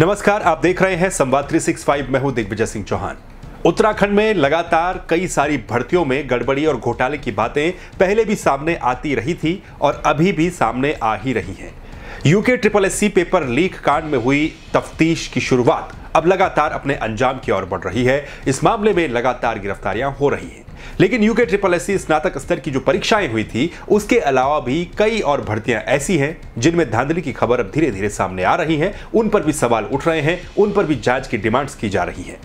नमस्कार आप देख रहे हैं संवाद 365 मैं हूं दिग्विजय सिंह चौहान उत्तराखंड में लगातार कई सारी भर्तियों में गड़बड़ी और घोटाले की बातें पहले भी सामने आती रही थी और अभी भी सामने आ ही रही हैं UK triple S C paper leak कांड में हुई तफ्तीश की शुरुआत अब लगातार अपने अंजाम की ओर बढ़ रही है इस मामले में लगातार गिरफ्तारियां हो रही हैं लेकिन यूके ट्रिपल एस स्नातक स्तर की जो परीक्षाएं हुई थी उसके अलावा भी कई और भर्तियां ऐसी हैं जिनमें धांधली की खबर अब धीरे धीरे सामने आ रही है उन पर भी सवाल उठ रहे हैं उन पर भी जांच की डिमांड्स की जा रही है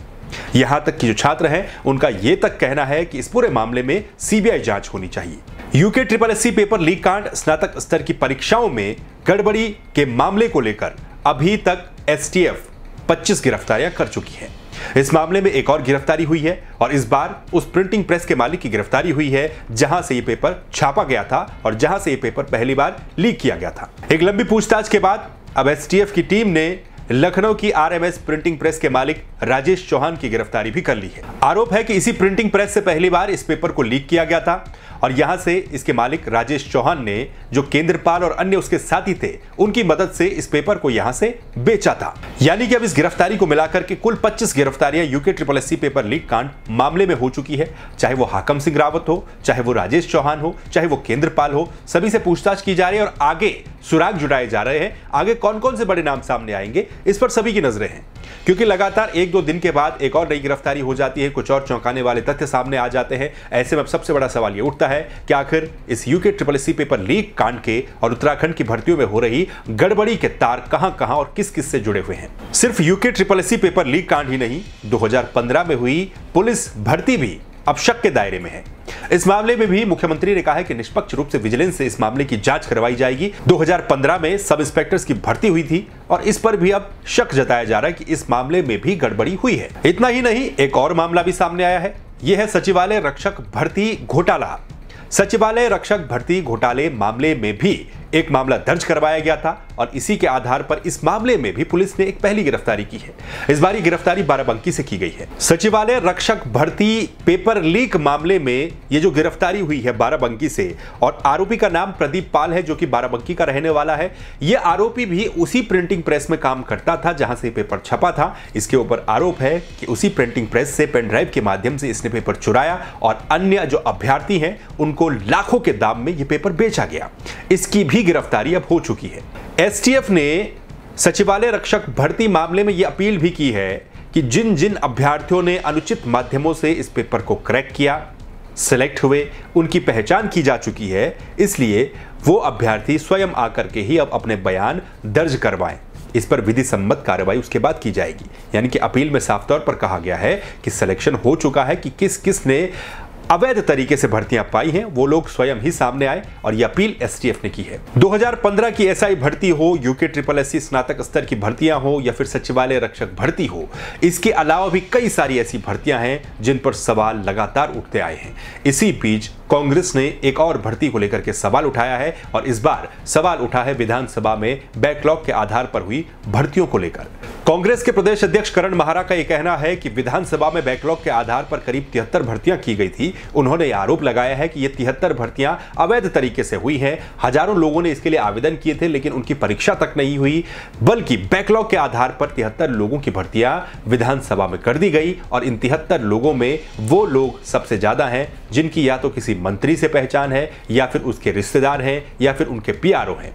यहां तक कि जो छात्र हैं उनका ये तक कहना है कि इस पूरे मामले में सीबीआई जांच होनी चाहिए UK triple S paper leak कांड स्नातक स्तर की परीक्षाओं में गड़बड़ी के मामले को लेकर अभी तक एसटीएफ 25 गिरफ्तारियां कर चुकी है इस मामले में एक और गिरफ्तारी हुई है और इस बार उस प्रिंटिंग प्रेस के मालिक की गिरफ्तारी हुई है जहां से ये पेपर छापा गया था और जहां से ये पेपर पहली बार लीक किया गया था एक लंबी पूछताछ के बाद अब एसटीएफ की टीम ने लखनऊ की आरएमएस प्रिंटिंग प्रेस के मालिक राजेश चौहान की गिरफ्तारी भी कर ली है आरोप है कि इसी प्रिंटिंग प्रेस से पहली बार इस पेपर को लीक किया गया था और यहां से इसके मालिक राजेश चौहान ने जो केंद्रपाल और अन्य उसके साथी थे उनकी मदद से इस पेपर को यहां से बेचा था यानी कि अब इस गिरफ्तारी को मिलाकर के कुल 25 गिरफ्तारियां UK triple S C paper leak कांड मामले में हो चुकी है चाहे वो हाकम सिंह रावत हो चाहे वो राजेश चौहान हो चाहे वो केंद्रपाल हो सभी से पूछताछ की जा रही है और आगे सुराग जुटाए जा रहे हैं आगे कौन कौन से बड़े नाम सामने आएंगे इस पर सभी की नजरें हैं क्योंकि लगातार एक दो दिन के बाद एक और नई गिरफ्तारी हो जाती है कुछ और चौंकाने वाले तथ्य सामने आ जाते हैं ऐसे में सबसे बड़ा सवाल ये उठता है कि आखिर इस UK triple C paper leak कांड के और उत्तराखंड की भर्तियों में हो रही गड़बड़ी के तार कहां कहां और किस किस से जुड़े हुए हैं सिर्फ UK triple C paper leak कांड ही नहीं दो में हुई पुलिस भर्ती भी अब शक के दायरे में है इस मामले में भी मुख्यमंत्री ने कहा है कि निष्पक्ष रूप से विजिलेंस से इस मामले की जांच करवाई जाएगी 2015 में सब इंस्पेक्टर की भर्ती हुई थी और इस पर भी अब शक जताया जा रहा है कि इस मामले में भी गड़बड़ी हुई है इतना ही नहीं एक और मामला भी सामने आया है यह है सचिवालय रक्षक भर्ती घोटाला सचिवालय रक्षक भर्ती घोटाले मामले में भी एक मामला दर्ज करवाया गया था और इसी के आधार पर इस मामले में भी पुलिस ने एक पहली गिरफ्तारी की है इस बार गिरफ्तारी बाराबंकी से की गई है सचिवालय रक्षक भर्ती पेपर लीक मामले में ये जो गिरफ्तारी हुई है बाराबंकी से और आरोपी का नाम प्रदीप पाल है जो कि बाराबंकी का रहने वाला है यह आरोपी भी उसी प्रिंटिंग प्रेस में काम करता था जहां से पेपर छपा था इसके ऊपर आरोप है कि उसी प्रिंटिंग प्रेस से पेनड्राइव के माध्यम से इसने पेपर चुराया और अन्य जो अभ्यर्थी हैं उनको लाखों के दाम में यह पेपर बेचा गया इसकी भी गिरफ्तारी अब हो चुकी है एसटीएफ ने सचिवालय रक्षक भर्ती मामले में यह अपील भी की है कि जिन जिन अभ्यर्थियों ने अनुचित माध्यमों से इस पेपर को क्रैक किया सिलेक्ट हुए उनकी पहचान की जा चुकी है इसलिए वो अभ्यर्थी स्वयं आकर के ही अब अपने बयान दर्ज करवाएं इस पर विधि सम्मत कार्रवाई उसके बाद की जाएगी यानी कि अपील में साफ तौर पर कहा गया है कि सिलेक्शन हो चुका है कि किस किस ने अवैध तरीके से भर्तियां पाई हैं वो लोग स्वयं ही सामने आए और ये अपील एसटीएफ ने की है 2015 की एसआई भर्ती हो यूके ट्रिपल एससी स्नातक स्तर की भर्तियां हो या फिर सचिवालय रक्षक भर्ती हो इसके अलावा भी कई सारी ऐसी भर्तियां हैं जिन पर सवाल लगातार उठते आए हैं इसी बीच कांग्रेस ने एक और भर्ती को लेकर के सवाल उठाया है और इस बार सवाल उठा है विधानसभा में बैकलॉग के आधार पर हुई भर्तियों को लेकर कांग्रेस के प्रदेश अध्यक्ष करण महारा का यह कहना है कि विधानसभा में बैकलॉग के आधार पर करीब तिहत्तर भर्तियां की गई थी उन्होंने आरोप लगाया है कि ये तिहत्तर भर्तियां अवैध तरीके से हुई हैं हजारों लोगों ने इसके लिए आवेदन किए थे लेकिन उनकी परीक्षा तक नहीं हुई बल्कि बैकलॉग के आधार पर तिहत्तर लोगों की भर्तियां विधानसभा में कर दी गई और इन तिहत्तर लोगों में वो लोग सबसे ज्यादा हैं जिनकी या तो किसी मंत्री से पहचान है या फिर उसके रिश्तेदार हैं या फिर उनके पी हैं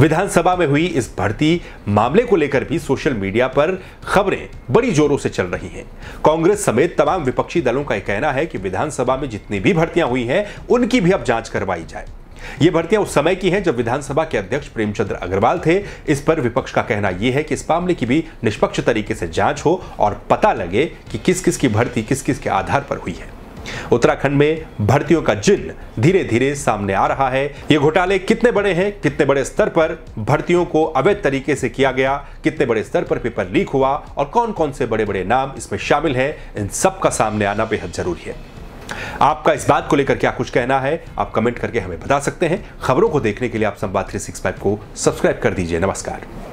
विधानसभा में हुई इस भर्ती मामले को लेकर भी सोशल मीडिया पर खबरें बड़ी जोरों से चल रही हैं कांग्रेस समेत तमाम विपक्षी दलों का यह कहना है कि विधानसभा में जितनी भी भर्तियां हुई हैं उनकी भी अब जांच करवाई जाए ये भर्तियां उस समय की हैं जब विधानसभा के अध्यक्ष प्रेमचंद्र अग्रवाल थे इस पर विपक्ष का कहना यह है कि इस मामले की भी निष्पक्ष तरीके से जांच हो और पता लगे कि किस किस की भर्ती किस किस के आधार पर हुई है उत्तराखंड में भर्तियों का जिन धीरे धीरे सामने आ रहा है ये घोटाले कितने बड़े हैं कितने बड़े स्तर पर भर्तियों को अवैध तरीके से किया गया कितने बड़े स्तर पर पेपर लीक हुआ और कौन कौन से बड़े बड़े नाम इसमें शामिल है इन सबका सामने आना बेहद जरूरी है आपका इस बात को लेकर क्या कुछ कहना है आप कमेंट करके हमें बता सकते हैं खबरों को देखने के लिए आप संवाद थ्री सिक्स फाइव को सब्सक्राइब कर दीजिए नमस्कार